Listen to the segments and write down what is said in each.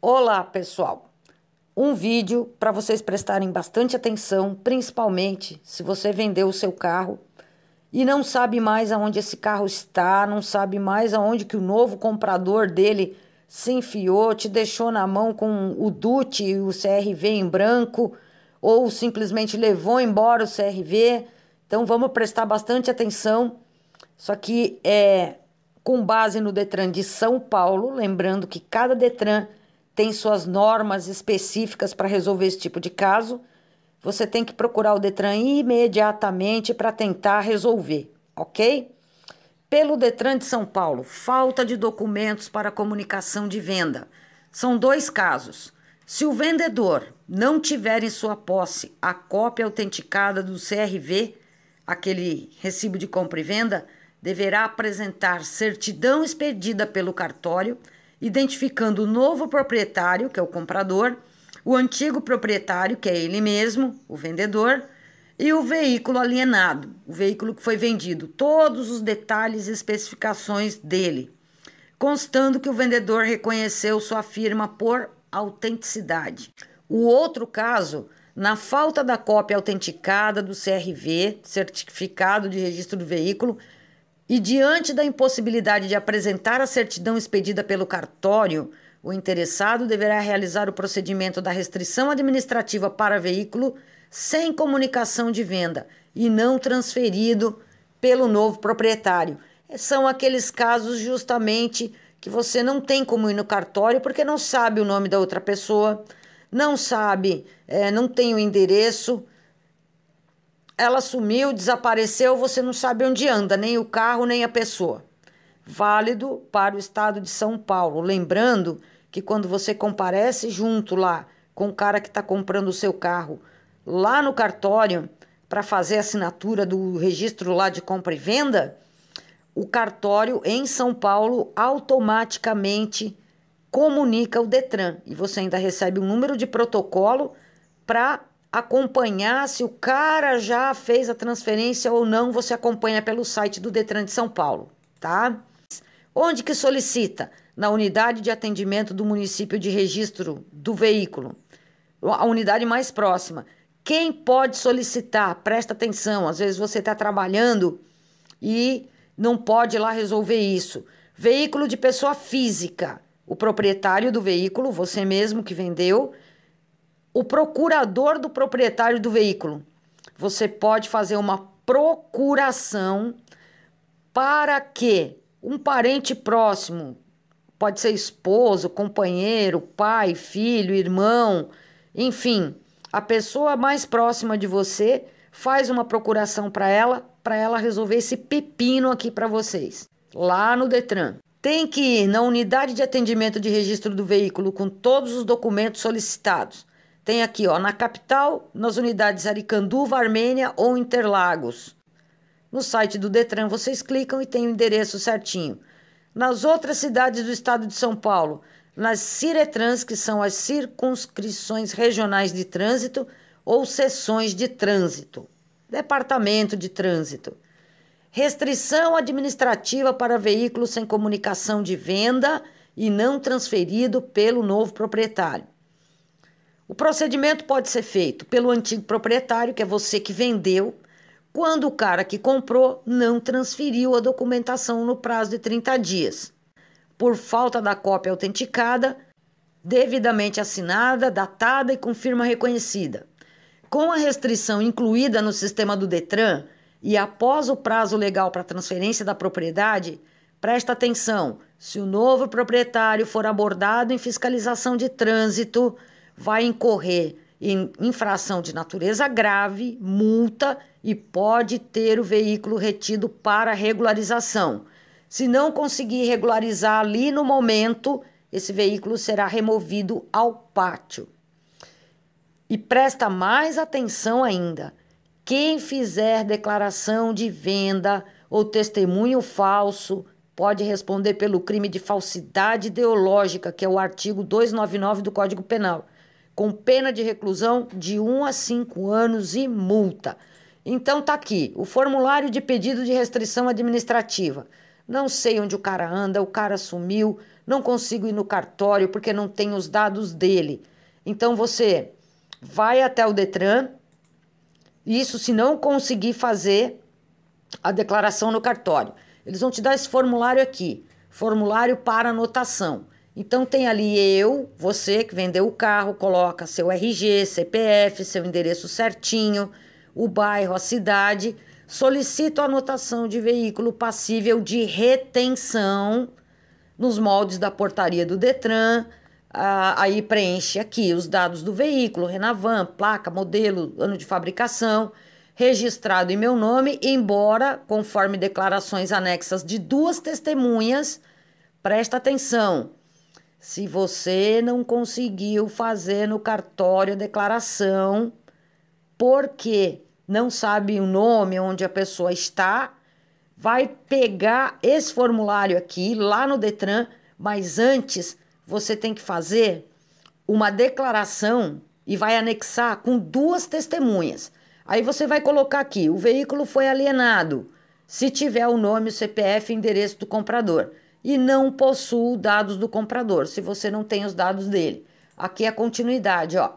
Olá, pessoal! Um vídeo para vocês prestarem bastante atenção, principalmente se você vendeu o seu carro e não sabe mais aonde esse carro está, não sabe mais aonde que o novo comprador dele se enfiou, te deixou na mão com o DUT e o CRV em branco, ou simplesmente levou embora o CRV. Então vamos prestar bastante atenção. Isso aqui é com base no Detran de São Paulo, lembrando que cada Detran tem suas normas específicas para resolver esse tipo de caso, você tem que procurar o Detran imediatamente para tentar resolver, ok? Pelo Detran de São Paulo, falta de documentos para comunicação de venda. São dois casos. Se o vendedor não tiver em sua posse a cópia autenticada do CRV, aquele recibo de compra e venda, deverá apresentar certidão expedida pelo cartório identificando o novo proprietário, que é o comprador, o antigo proprietário, que é ele mesmo, o vendedor, e o veículo alienado, o veículo que foi vendido, todos os detalhes e especificações dele, constando que o vendedor reconheceu sua firma por autenticidade. O outro caso, na falta da cópia autenticada do CRV, certificado de registro do veículo, e diante da impossibilidade de apresentar a certidão expedida pelo cartório, o interessado deverá realizar o procedimento da restrição administrativa para veículo sem comunicação de venda e não transferido pelo novo proprietário. São aqueles casos justamente que você não tem como ir no cartório porque não sabe o nome da outra pessoa, não sabe, é, não tem o endereço ela sumiu, desapareceu, você não sabe onde anda, nem o carro, nem a pessoa. Válido para o estado de São Paulo. Lembrando que quando você comparece junto lá com o cara que está comprando o seu carro, lá no cartório, para fazer a assinatura do registro lá de compra e venda, o cartório em São Paulo automaticamente comunica o Detran e você ainda recebe um número de protocolo para acompanhar se o cara já fez a transferência ou não, você acompanha pelo site do Detran de São Paulo, tá? Onde que solicita? Na unidade de atendimento do município de registro do veículo, a unidade mais próxima. Quem pode solicitar? Presta atenção, às vezes você está trabalhando e não pode ir lá resolver isso. Veículo de pessoa física, o proprietário do veículo, você mesmo que vendeu, o procurador do proprietário do veículo. Você pode fazer uma procuração para que um parente próximo, pode ser esposo, companheiro, pai, filho, irmão, enfim, a pessoa mais próxima de você faz uma procuração para ela, para ela resolver esse pepino aqui para vocês, lá no Detran. Tem que ir na unidade de atendimento de registro do veículo com todos os documentos solicitados. Tem aqui, ó, na capital, nas unidades Aricanduva, Armênia ou Interlagos. No site do Detran vocês clicam e tem o endereço certinho. Nas outras cidades do estado de São Paulo, nas Ciretrans, que são as circunscrições regionais de trânsito ou seções de trânsito, departamento de trânsito. Restrição administrativa para veículos sem comunicação de venda e não transferido pelo novo proprietário. O procedimento pode ser feito pelo antigo proprietário, que é você que vendeu, quando o cara que comprou não transferiu a documentação no prazo de 30 dias, por falta da cópia autenticada, devidamente assinada, datada e com firma reconhecida. Com a restrição incluída no sistema do Detran e após o prazo legal para transferência da propriedade, presta atenção: se o novo proprietário for abordado em fiscalização de trânsito, vai incorrer em infração de natureza grave, multa e pode ter o veículo retido para regularização. Se não conseguir regularizar ali no momento, esse veículo será removido ao pátio. E presta mais atenção ainda: quem fizer declaração de venda ou testemunho falso pode responder pelo crime de falsidade ideológica, que é o artigo 299 do Código Penal com pena de reclusão de 1 a 5 anos e multa. Então tá aqui, o formulário de pedido de restrição administrativa. Não sei onde o cara anda, o cara sumiu, não consigo ir no cartório porque não tenho os dados dele. Então você vai até o Detran, isso se não conseguir fazer a declaração no cartório. Eles vão te dar esse formulário aqui, formulário para anotação. Então tem ali eu, você que vendeu o carro, coloca seu RG, CPF, seu endereço certinho, o bairro, a cidade, solicito anotação de veículo passível de retenção nos moldes da portaria do Detran. Ah, aí preenche aqui os dados do veículo, Renavan, placa, modelo, ano de fabricação, registrado em meu nome, embora, conforme declarações anexas de duas testemunhas, presta atenção, se você não conseguiu fazer no cartório a declaração, porque não sabe o nome onde a pessoa está, vai pegar esse formulário aqui lá no Detran, mas antes você tem que fazer uma declaração e vai anexar com duas testemunhas. Aí você vai colocar aqui: o veículo foi alienado, se tiver o nome, o CPF e endereço do comprador e não possuo dados do comprador, se você não tem os dados dele. Aqui é a continuidade, ó.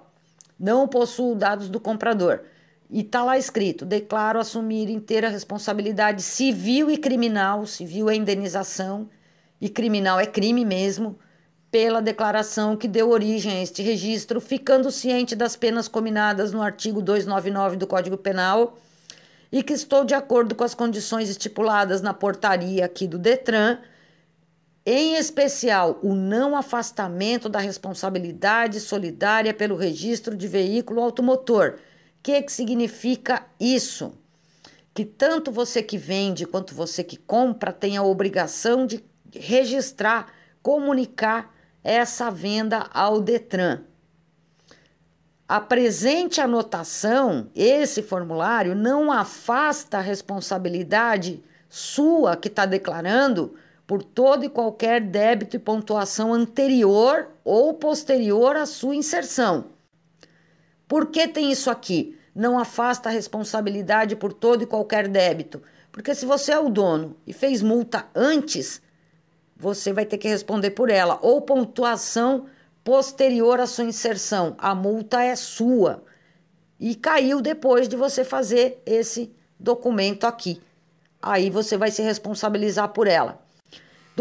Não possuo dados do comprador. E tá lá escrito: declaro assumir inteira responsabilidade civil e criminal, civil é indenização e criminal é crime mesmo, pela declaração que deu origem a este registro, ficando ciente das penas combinadas no artigo 299 do Código Penal e que estou de acordo com as condições estipuladas na portaria aqui do Detran em especial o não afastamento da responsabilidade solidária pelo registro de veículo automotor. O que, que significa isso? Que tanto você que vende quanto você que compra tem a obrigação de registrar, comunicar essa venda ao Detran. A presente anotação, esse formulário, não afasta a responsabilidade sua que está declarando por todo e qualquer débito e pontuação anterior ou posterior à sua inserção. Por que tem isso aqui? Não afasta a responsabilidade por todo e qualquer débito, porque se você é o dono e fez multa antes, você vai ter que responder por ela, ou pontuação posterior à sua inserção. A multa é sua e caiu depois de você fazer esse documento aqui. Aí você vai se responsabilizar por ela.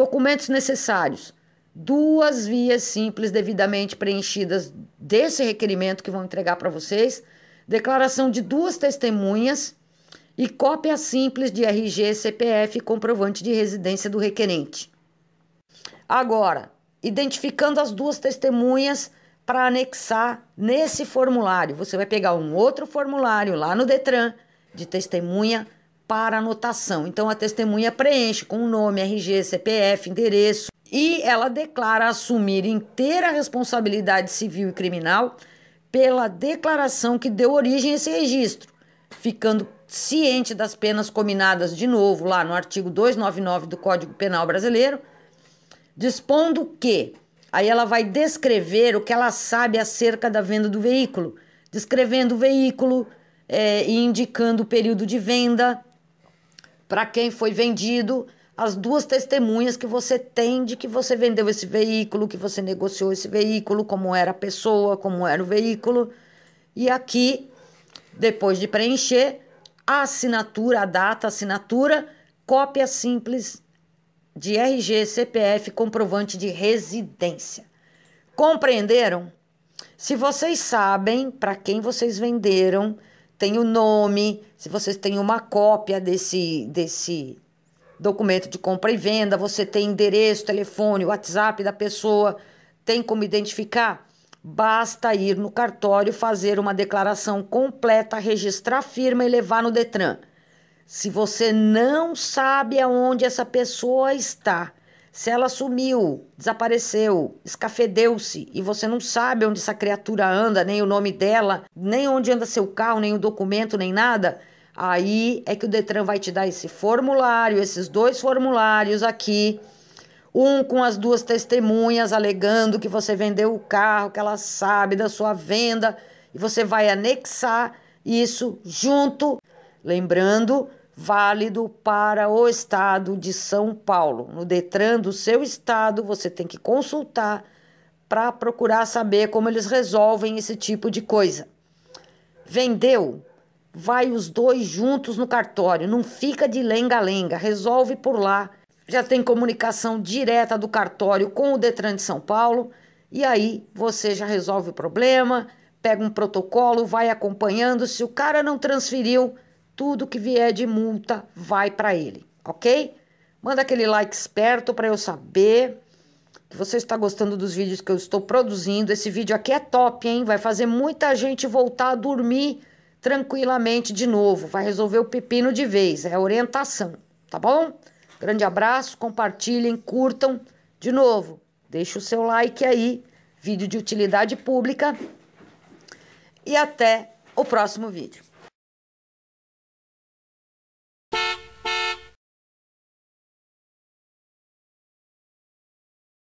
Documentos necessários. Duas vias simples devidamente preenchidas desse requerimento que vão entregar para vocês. Declaração de duas testemunhas e cópia simples de RG, CPF e comprovante de residência do requerente. Agora, identificando as duas testemunhas para anexar nesse formulário, você vai pegar um outro formulário lá no Detran de testemunha para anotação. Então a testemunha preenche com o nome, RG, CPF, endereço e ela declara assumir inteira responsabilidade civil e criminal pela declaração que deu origem a esse registro, ficando ciente das penas combinadas de novo lá no artigo 299 do Código Penal brasileiro, dispondo que aí ela vai descrever o que ela sabe acerca da venda do veículo, descrevendo o veículo é, e indicando o período de venda, para quem foi vendido, as duas testemunhas que você tem de que você vendeu esse veículo, que você negociou esse veículo, como era a pessoa, como era o veículo. E aqui, depois de preencher, a assinatura, a data, a assinatura, cópia simples de RG, CPF, comprovante de residência. Compreenderam? Se vocês sabem para quem vocês venderam, tem o nome, se vocês têm uma cópia desse, desse documento de compra e venda, você tem endereço, telefone, WhatsApp da pessoa, tem como identificar? Basta ir no cartório, fazer uma declaração completa, registrar firma e levar no Detran. Se você não sabe aonde essa pessoa está, se ela sumiu, desapareceu, escafedeu-se e você não sabe onde essa criatura anda, nem o nome dela, nem onde anda seu carro, nem o documento, nem nada, aí é que o Detran vai te dar esse formulário, esses dois formulários aqui. Um com as duas testemunhas alegando que você vendeu o carro, que ela sabe da sua venda, e você vai anexar isso junto, lembrando válido para o estado de São Paulo. No Detran do seu estado, você tem que consultar para procurar saber como eles resolvem esse tipo de coisa. Vendeu? Vai os dois juntos no cartório, não fica de lenga-lenga, resolve por lá. Já tem comunicação direta do cartório com o Detran de São Paulo e aí você já resolve o problema, pega um protocolo, vai acompanhando. Se o cara não transferiu, tudo que vier de multa vai para ele, ok? Manda aquele like esperto para eu saber que você está gostando dos vídeos que eu estou produzindo. Esse vídeo aqui é top, hein? Vai fazer muita gente voltar a dormir tranquilamente de novo. Vai resolver o pepino de vez. É orientação, tá bom? Grande abraço, compartilhem, curtam. De novo, deixa o seu like aí. Vídeo de utilidade pública. E até o próximo vídeo.